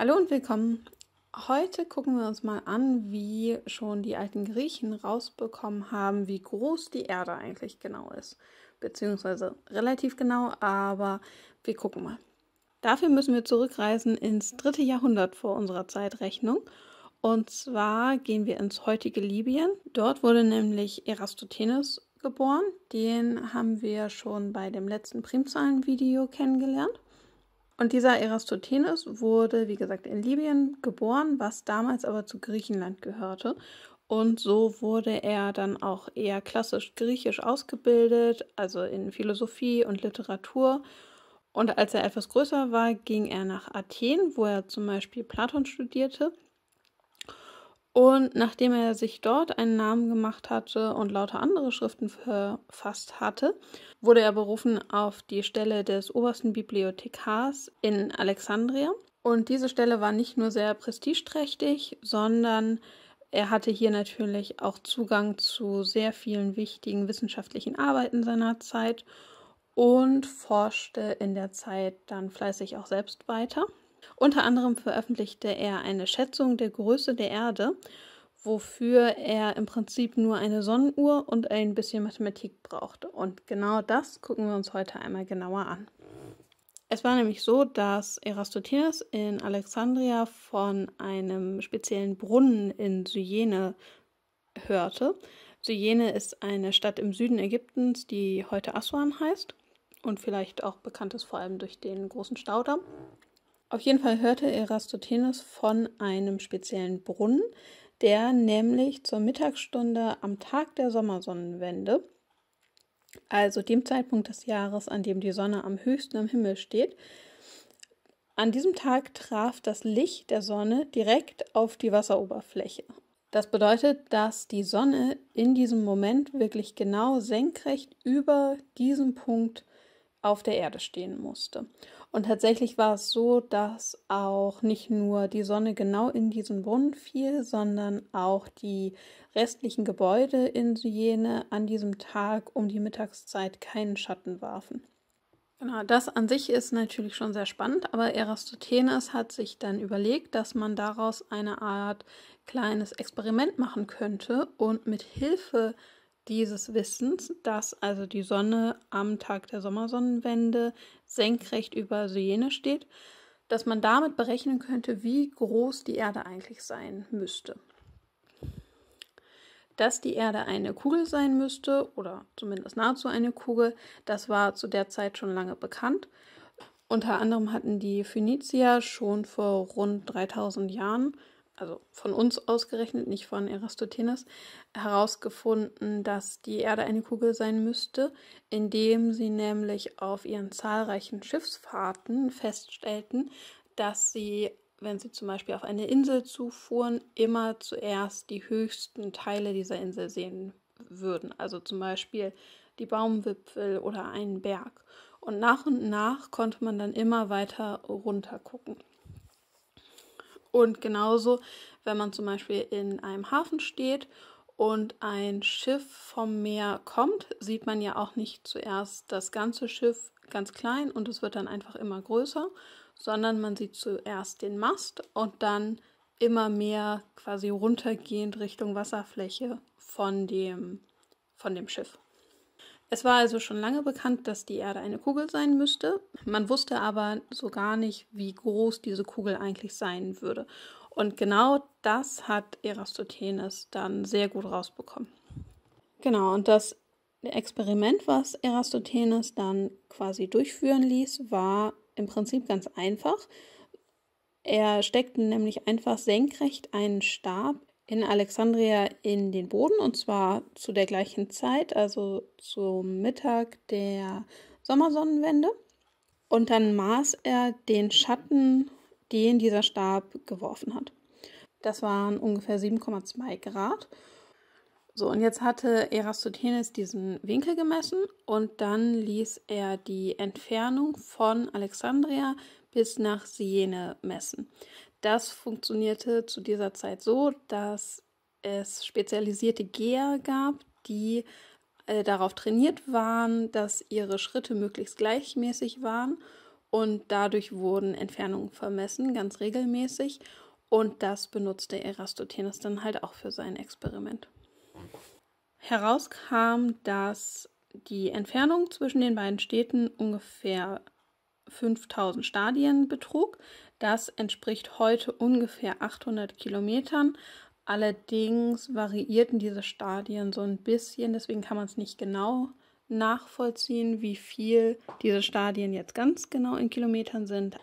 Hallo und willkommen. Heute gucken wir uns mal an, wie schon die alten Griechen rausbekommen haben, wie groß die Erde eigentlich genau ist. Beziehungsweise relativ genau, aber wir gucken mal. Dafür müssen wir zurückreisen ins dritte Jahrhundert vor unserer Zeitrechnung. Und zwar gehen wir ins heutige Libyen. Dort wurde nämlich Erastothenes geboren. Den haben wir schon bei dem letzten Primzahlenvideo kennengelernt. Und dieser Eratosthenes wurde, wie gesagt, in Libyen geboren, was damals aber zu Griechenland gehörte. Und so wurde er dann auch eher klassisch griechisch ausgebildet, also in Philosophie und Literatur. Und als er etwas größer war, ging er nach Athen, wo er zum Beispiel Platon studierte und nachdem er sich dort einen Namen gemacht hatte und lauter andere Schriften verfasst hatte, wurde er berufen auf die Stelle des obersten Bibliothekars in Alexandria. Und diese Stelle war nicht nur sehr prestigeträchtig, sondern er hatte hier natürlich auch Zugang zu sehr vielen wichtigen wissenschaftlichen Arbeiten seiner Zeit und forschte in der Zeit dann fleißig auch selbst weiter. Unter anderem veröffentlichte er eine Schätzung der Größe der Erde, wofür er im Prinzip nur eine Sonnenuhr und ein bisschen Mathematik brauchte. Und genau das gucken wir uns heute einmal genauer an. Es war nämlich so, dass Eratosthenes in Alexandria von einem speziellen Brunnen in Syene hörte. Syene ist eine Stadt im Süden Ägyptens, die heute Aswan heißt und vielleicht auch bekannt ist vor allem durch den großen Staudamm. Auf jeden Fall hörte Eratosthenes von einem speziellen Brunnen, der nämlich zur Mittagsstunde am Tag der Sommersonnenwende, also dem Zeitpunkt des Jahres, an dem die Sonne am höchsten am Himmel steht, an diesem Tag traf das Licht der Sonne direkt auf die Wasseroberfläche. Das bedeutet, dass die Sonne in diesem Moment wirklich genau senkrecht über diesem Punkt auf der Erde stehen musste. Und tatsächlich war es so, dass auch nicht nur die Sonne genau in diesen Brunnen fiel, sondern auch die restlichen Gebäude in Syene an diesem Tag um die Mittagszeit keinen Schatten warfen. Genau, das an sich ist natürlich schon sehr spannend, aber Eratosthenes hat sich dann überlegt, dass man daraus eine Art kleines Experiment machen könnte und mit Hilfe dieses Wissens, dass also die Sonne am Tag der Sommersonnenwende senkrecht über Syene steht, dass man damit berechnen könnte, wie groß die Erde eigentlich sein müsste. Dass die Erde eine Kugel sein müsste oder zumindest nahezu eine Kugel, das war zu der Zeit schon lange bekannt. Unter anderem hatten die Phönizier schon vor rund 3000 Jahren also von uns ausgerechnet, nicht von Eratosthenes, herausgefunden, dass die Erde eine Kugel sein müsste, indem sie nämlich auf ihren zahlreichen Schiffsfahrten feststellten, dass sie, wenn sie zum Beispiel auf eine Insel zufuhren, immer zuerst die höchsten Teile dieser Insel sehen würden. Also zum Beispiel die Baumwipfel oder einen Berg. Und nach und nach konnte man dann immer weiter runter gucken. Und genauso, wenn man zum Beispiel in einem Hafen steht und ein Schiff vom Meer kommt, sieht man ja auch nicht zuerst das ganze Schiff ganz klein und es wird dann einfach immer größer, sondern man sieht zuerst den Mast und dann immer mehr quasi runtergehend Richtung Wasserfläche von dem, von dem Schiff. Es war also schon lange bekannt, dass die Erde eine Kugel sein müsste. Man wusste aber so gar nicht, wie groß diese Kugel eigentlich sein würde. Und genau das hat Eratosthenes dann sehr gut rausbekommen. Genau, und das Experiment, was Eratosthenes dann quasi durchführen ließ, war im Prinzip ganz einfach. Er steckte nämlich einfach senkrecht einen Stab in Alexandria in den Boden und zwar zu der gleichen Zeit, also zum Mittag der Sommersonnenwende. Und dann maß er den Schatten, den dieser Stab geworfen hat. Das waren ungefähr 7,2 Grad. So, und jetzt hatte Eratosthenes diesen Winkel gemessen und dann ließ er die Entfernung von Alexandria bis nach Siene messen. Das funktionierte zu dieser Zeit so, dass es spezialisierte Geher gab, die äh, darauf trainiert waren, dass ihre Schritte möglichst gleichmäßig waren und dadurch wurden Entfernungen vermessen, ganz regelmäßig. Und das benutzte Eratosthenes dann halt auch für sein Experiment. Heraus kam, dass die Entfernung zwischen den beiden Städten ungefähr 5000 Stadien betrug. Das entspricht heute ungefähr 800 Kilometern. Allerdings variierten diese Stadien so ein bisschen, deswegen kann man es nicht genau nachvollziehen, wie viel diese Stadien jetzt ganz genau in Kilometern sind.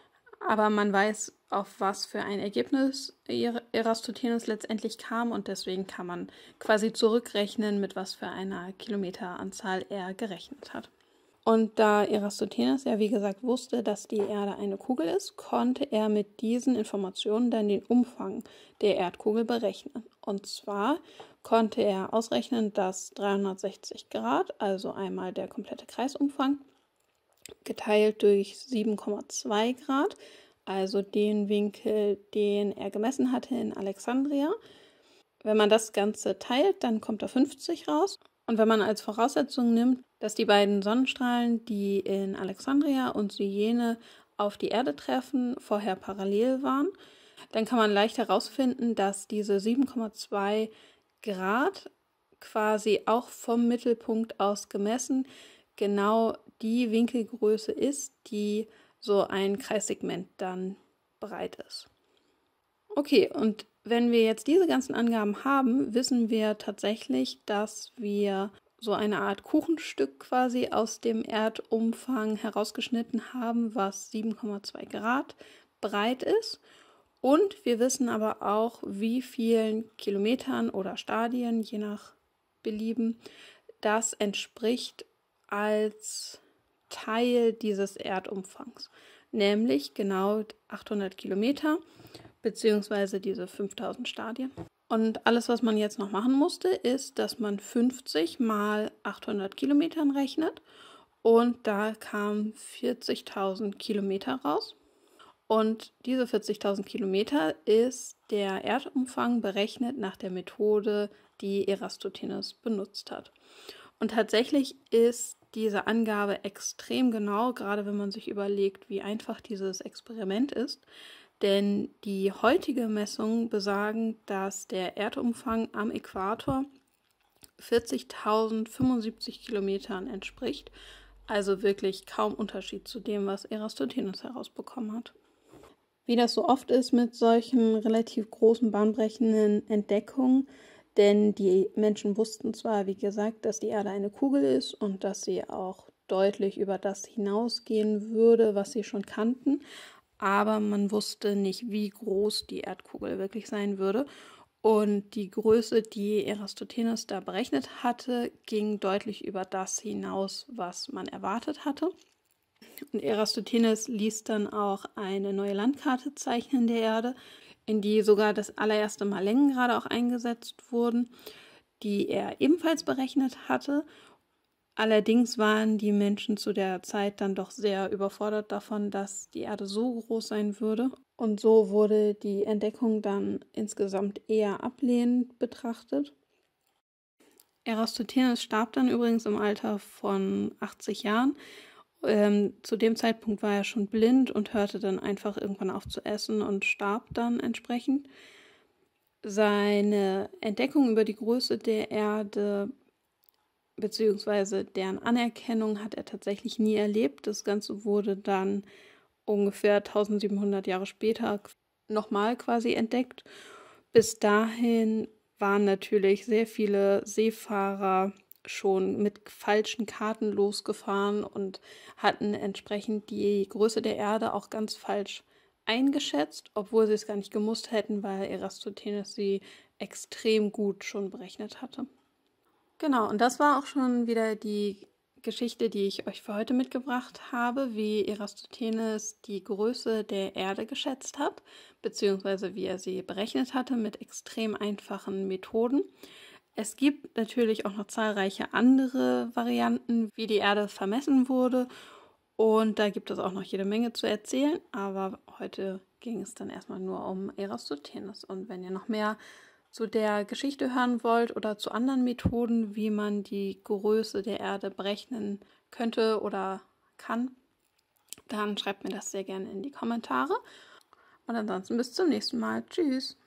Aber man weiß, auf was für ein Ergebnis Eratosthenes letztendlich kam und deswegen kann man quasi zurückrechnen, mit was für einer Kilometeranzahl er gerechnet hat. Und da Eratosthenes ja wie gesagt wusste, dass die Erde eine Kugel ist, konnte er mit diesen Informationen dann den Umfang der Erdkugel berechnen. Und zwar konnte er ausrechnen, dass 360 Grad, also einmal der komplette Kreisumfang, geteilt durch 7,2 Grad, also den Winkel, den er gemessen hatte in Alexandria. Wenn man das Ganze teilt, dann kommt da 50 raus. Und wenn man als Voraussetzung nimmt, dass die beiden Sonnenstrahlen, die in Alexandria und Syene auf die Erde treffen, vorher parallel waren. Dann kann man leicht herausfinden, dass diese 7,2 Grad quasi auch vom Mittelpunkt aus gemessen genau die Winkelgröße ist, die so ein Kreissegment dann breit ist. Okay, und wenn wir jetzt diese ganzen Angaben haben, wissen wir tatsächlich, dass wir so eine Art Kuchenstück quasi aus dem Erdumfang herausgeschnitten haben, was 7,2 Grad breit ist. Und wir wissen aber auch, wie vielen Kilometern oder Stadien, je nach Belieben, das entspricht als Teil dieses Erdumfangs, nämlich genau 800 Kilometer bzw. diese 5000 Stadien. Und alles, was man jetzt noch machen musste, ist, dass man 50 mal 800 Kilometern rechnet und da kamen 40.000 Kilometer raus. Und diese 40.000 Kilometer ist der Erdumfang berechnet nach der Methode, die Eratosthenes benutzt hat. Und tatsächlich ist diese Angabe extrem genau, gerade wenn man sich überlegt, wie einfach dieses Experiment ist. Denn die heutige Messungen besagen, dass der Erdumfang am Äquator 40.075 Kilometern entspricht. Also wirklich kaum Unterschied zu dem, was Eratosthenes herausbekommen hat. Wie das so oft ist mit solchen relativ großen bahnbrechenden Entdeckungen, denn die Menschen wussten zwar, wie gesagt, dass die Erde eine Kugel ist und dass sie auch deutlich über das hinausgehen würde, was sie schon kannten, aber man wusste nicht, wie groß die Erdkugel wirklich sein würde. Und die Größe, die Eratosthenes da berechnet hatte, ging deutlich über das hinaus, was man erwartet hatte. Und Eratosthenes ließ dann auch eine neue Landkarte zeichnen der Erde, in die sogar das allererste Mal Längengrade auch eingesetzt wurden, die er ebenfalls berechnet hatte Allerdings waren die Menschen zu der Zeit dann doch sehr überfordert davon, dass die Erde so groß sein würde. Und so wurde die Entdeckung dann insgesamt eher ablehnend betrachtet. Eratosthenes starb dann übrigens im Alter von 80 Jahren. Ähm, zu dem Zeitpunkt war er schon blind und hörte dann einfach irgendwann auf zu essen und starb dann entsprechend. Seine Entdeckung über die Größe der Erde beziehungsweise deren Anerkennung hat er tatsächlich nie erlebt. Das Ganze wurde dann ungefähr 1700 Jahre später nochmal quasi entdeckt. Bis dahin waren natürlich sehr viele Seefahrer schon mit falschen Karten losgefahren und hatten entsprechend die Größe der Erde auch ganz falsch eingeschätzt, obwohl sie es gar nicht gemusst hätten, weil Eratosthenes sie extrem gut schon berechnet hatte. Genau, und das war auch schon wieder die Geschichte, die ich euch für heute mitgebracht habe, wie Eratosthenes die Größe der Erde geschätzt hat, beziehungsweise wie er sie berechnet hatte mit extrem einfachen Methoden. Es gibt natürlich auch noch zahlreiche andere Varianten, wie die Erde vermessen wurde. Und da gibt es auch noch jede Menge zu erzählen. Aber heute ging es dann erstmal nur um Eratosthenes. Und wenn ihr noch mehr zu der Geschichte hören wollt oder zu anderen Methoden, wie man die Größe der Erde berechnen könnte oder kann, dann schreibt mir das sehr gerne in die Kommentare. Und ansonsten bis zum nächsten Mal. Tschüss.